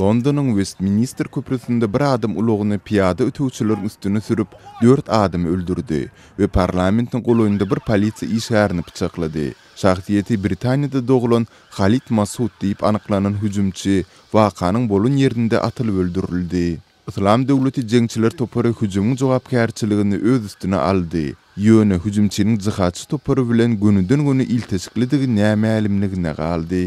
Londonun Westminster köprüsünde bir adım uluğunu piyada ötüçülörün üstünü sürüp 4 adım öldürdü ve parlamentin kolonunda bir polisi iş ayarını bıçakladı. Britaniyada Britanya'da doğulun Halit Masud deyip anıklanan hücumçi vakanın bolun yerinde atıl öldürildi. Islam devleti cengçiler topara hücumun cevapkarçılığını öz üstüne aldı. Yönə hücumçinin zıxatçı topara vülen günüdün günü ilteşiklidigi nəmə əlimliğine qaldı.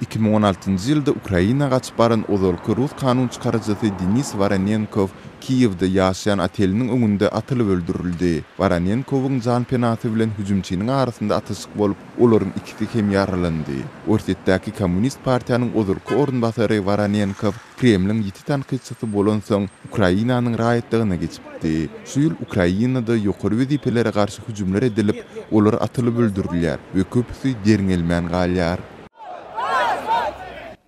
2016-njy ýylda Ukraina gaçyp baran ozalky rus kanun çykarjysy Denis Varenenkov Kiýewde ýaşaýan atelinin öňünde atylyp öldürildi. Varenenkovun jan penaty bilen hüjümçiniň arasynda atyşyk bolup, olaryň ikisi hem ýaralandy. Örtetdäki kommunist partiýanyň ozalky ornbasary Varenenkov Kremlin ýiti tanqidçisi bolan soň Ukrainanyň raýatdygyna geçipdi. Süýül Ukrainada ýokary wezipelere garşy hüjümler edilip, olar atylyp öldürilýär. Ökepsi derin elmän galýar.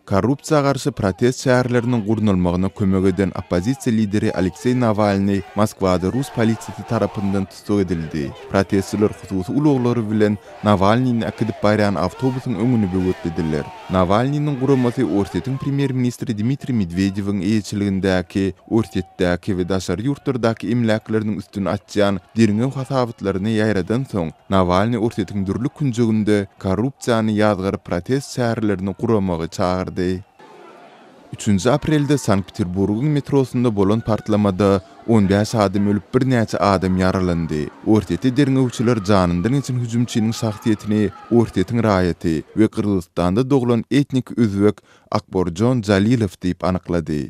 коррупция каршы протест шаарларынын орнолмогуна көмөк оппозиция лидери алексей навальный москвада рус полициясы тарапынан тустоо эдилди протестчилер хусусий улоглору менен навальныйны акидип барган автобустун өңүнө бөгөт дедилер навальныйдын премьер министри дмитрий медведевдин ээлчилигиндеги орсеттеги ве дашар юрттордаги эмлакилердин үстүн аччан дириңеу хасабытларыны яйрадан соң навальный орсеттин дүрлүк күнжөгүндө коррупцияны язгырып протест шаарларынын курамагы чагырды 3-nji aprelde Sankt-Peterburgyň metrosunda bolan partlamada 15 adam ölüp bir näçe adam yaralandy. Ortety derňewçiler janyndan üçin hüjümçiniň sahtiýetini, ortetiň raýaty we Kyrgyzstanda doğulan etnik üzwek Akborjon Jalilow diýip anyklady.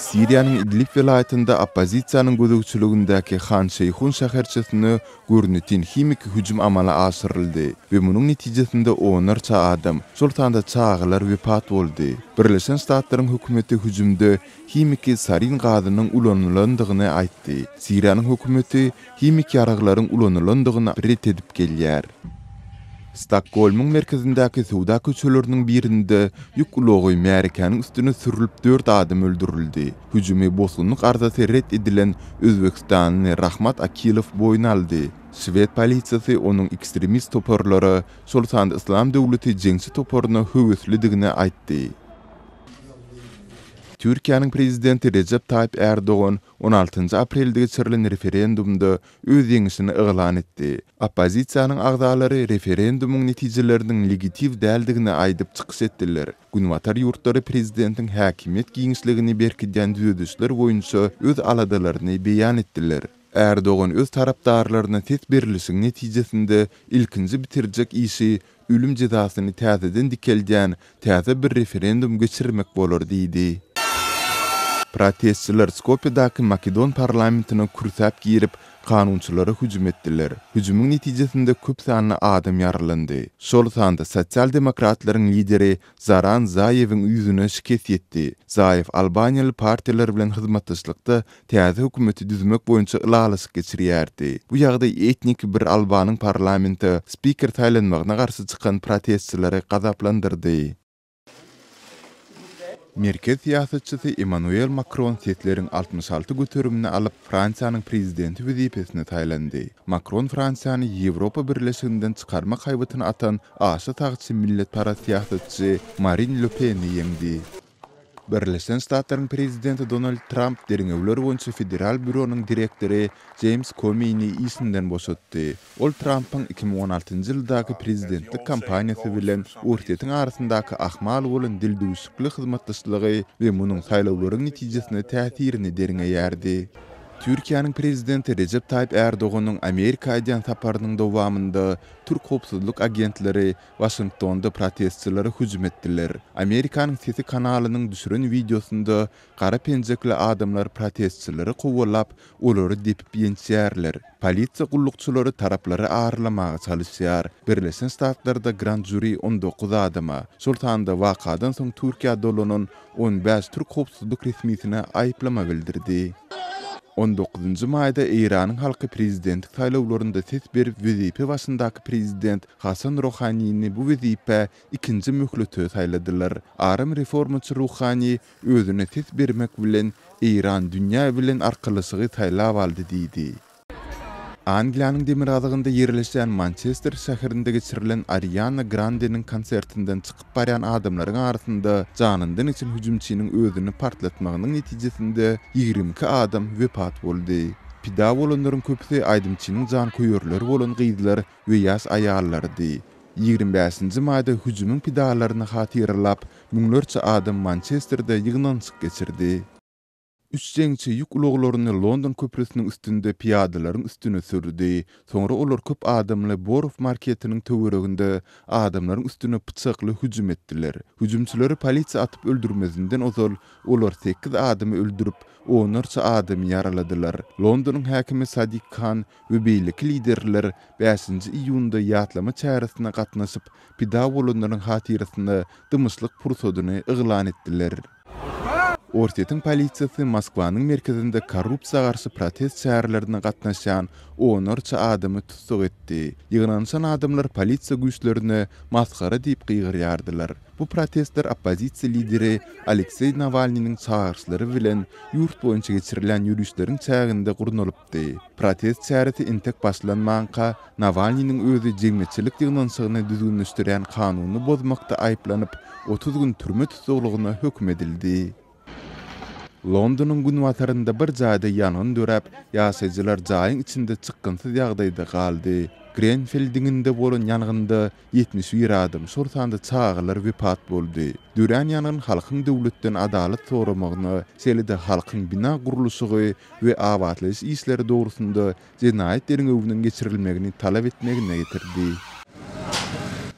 Сирияның Идлиб вилайетінде оппозицияның гудугчылугындаки хан Шейхун шахарчатыны гүрнітін химик хүчім амала асырылды. Ве мұның нетижетінде оңыр ча адам, сұлтанда ча ағылар вепат болды. Бірлесен статтарын хүкіметі хүчімді химики сарин ғадының улонылындығыны айтты. Сирияның хүкіметі химик ярағыларын bir бірет едіп келер. Стокгольмның мәркезіндәге сауда көшелерінің бірінде юк логой мәрекенің сүріліп сүрліп 4 адам өлдірілді. Хүжімі босылының арзасы рет едилен Өзбекстанның Рахмат Акилов бойын алды. Швед полициясы оның экстремист топорлары Солсанды Ислам дөулеті женсі топорының хөвесілі дігіне айтты. Türkiýanyň prezidenti Recep Tayyip Erdoğan 16-njy aprelde geçirilen referendumda öz ýeňişini eýlan etdi. Oppozisiýanyň agdalary referendumyň netijeleriniň legitim däldigini aýdyp çykyş etdiler. Günwatar ýurtlary prezidentiň häkimet giňişligini berki ýandyrdyşlar öz aladalaryny beýan etdiler. Erdoğan öz tarapdarlaryna tet berilisiň netijesinde ilkinji bitirjek işi ölüm cezasyny täzeden dikeljän täze bir referendum geçirmek bolar diýdi. protestçiler Skopje'daki Makedon parlamentini kürtap giyirip kanunçulara hücum ettiler. Hücumun neticesinde köp sanlı adam yaralandı. Şol sanda sosyal lideri Zaran Zayev'in yüzüne şikayet etdi. Zayev Albaniyalı partiler bilen hizmetçilikte täze hökümeti düzmek boýunça ilalys geçirýärdi. Bu ýagda etnik bir Albaniýanyň parlamenti spiker taýlanmagyna garşy çykan protestçilere gazaplandyrdy. Merkez siyasetçisi Emmanuel Macron setlerin 66 götürümünü alıp Fransa'nın prezidenti ve zipesine taylandı. Macron Fransa'nı Evropa Birleşiğinden çıkarma kaybetini atan Aşı Tağçı Millet Parasiyasetçi Marine Le Pen'i yendi. Werlisen staataryn prezidenti Donald Trump deringewler günsü federal büroning direktori James Comeyni ýsından boşatdy. Ol Trumpın 2016 ýyldaky prezidentlik kampaniýasy bilen urtytyn arasyndaky ahmal bolan dil düzüklü hyzmat tekligi we munun haýla wörün netijesini täsirine deringe Türkiýanyň prezidenti Recep Tayyip Erdoğanyň Amerika aýdan saparynyň türk howpsuzlyk agentleri Washingtonda protestçilere hüjüm etdiler. Amerikanyň Sesi kanalynyň düşürin videosunda gara penjekli adamlar protestçileri gowullap, olary depip biýençärler. Polisiýa gullukçylary taraplary aýrylmagy çalyşýar. Birleşen Ştatlarda Grand Jury 19 adama Sultanda wakadan soň Türkiýa dolunyň 15 türk howpsuzlyk resmiýetine aýplama bildirdi. 19-nji maýda Eýranyň halky prezidentlik saýlawlarynda ses berip wezipe başyndaky prezident Hasan Rohanini bu wezipe ikinji möhlete saýladylar. Aram reformatçy Rohany özüne ses bermek bilen Eýran dünýä bilen arkalysygy saýlaw aldy diýdi. Angliýanyň demirgazygynda ýerleşen Manchester şäherinde geçirilen Ariana Grande-niň konsertinden çykyp barýan adamlaryň arasynda janyndan üçin hüjümçiniň özüni partlatmagynyň netijesinde 22 adam wepat boldy. Pida bolanlaryň köpüsi aýdymçynyň jan köýörler bolan gyzlar we ýaş aýallardy. 25-nji maýda hüjümiň pidalaryny hatyrlap, müňlerçe adam Manchesterde ýygnan çyk geçirdi. Üstengçi yük London köprüsünün üstünde piyadaların üstüne sürdü. Sonra olur köp adamlı Borov marketinin tövürüğünde adamların üstüne pıçaklı hücum ettiler. Hücumçuları polisi atıp öldürmezinden ozol olur 8 adamı öldürüp onarca adamı yaraladılar. London'un hakimi Sadik Khan ve beylik liderler 5. iyunda yatlama çağrısına katnaşıp pidavolunların hatirasını dımışlık pursodunu ıglan ettiler. ортеттің полициясы москваның меркезінде коррупция қарсы протест шәһәрлеріне қатнашан онорча адамы тусук етті. жыгынанышан адамлар полиция күшлеріне масқара деп ярдылар. Бұ протесттер оппозиция лидері алексей навальныйдын чыгарышлары менен юрт боюнча кечирилген жүрүштөрдүн чагында курнулупту протест шарети интек башланмаганка өзі өзү жегмечилик жыгынанышыгына дүзгүнлөштүрген канунну бозмакта айыпланып 30 күн түрмө тусугулугуна hükmedildi. Londonun vatarında bir jaýda ýanyn döräp, ýaşajylar jaýyň içinde çykgynsyz ýagdaýda galdy. Grenfeldinginde bolan ýanygynda 71 adım şurtanda çağırlar we pat boldy. Düren ýanyn halkyň döwletden adalet sorumagyny, selide halkyň bina gurulusygy we awatlys işleri doğrusunda jinayet derin öwünden geçirilmegini talap etmegini getirdi.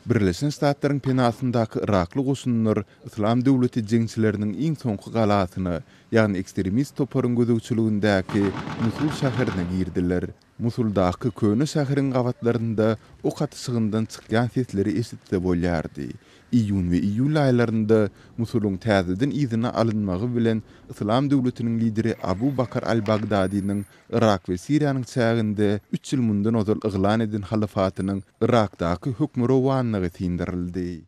Birleşen Ştatlaryň penasyndaky Iraklyk usunlar İslam döwleti jeňçileriniň iň soňky galatyny, ýa ekstremist toparyň gözüçülüğindäki Musul şäherine girdiler. Musuldaky köne şäheriniň gabatlarynda o gatysygyndan çykýan sesleri eşitdi bolýardy. iýun we iýul aýlarynda Musulun täzeden izine alynmagy bilen Islam döwletiniň lideri Abu Bakar al bagdadiň Irak we Siriýanyň çägünde 3 ýyl mundan ozal ýglan edin halifatynyň Irakdaky hökmüri wanlygy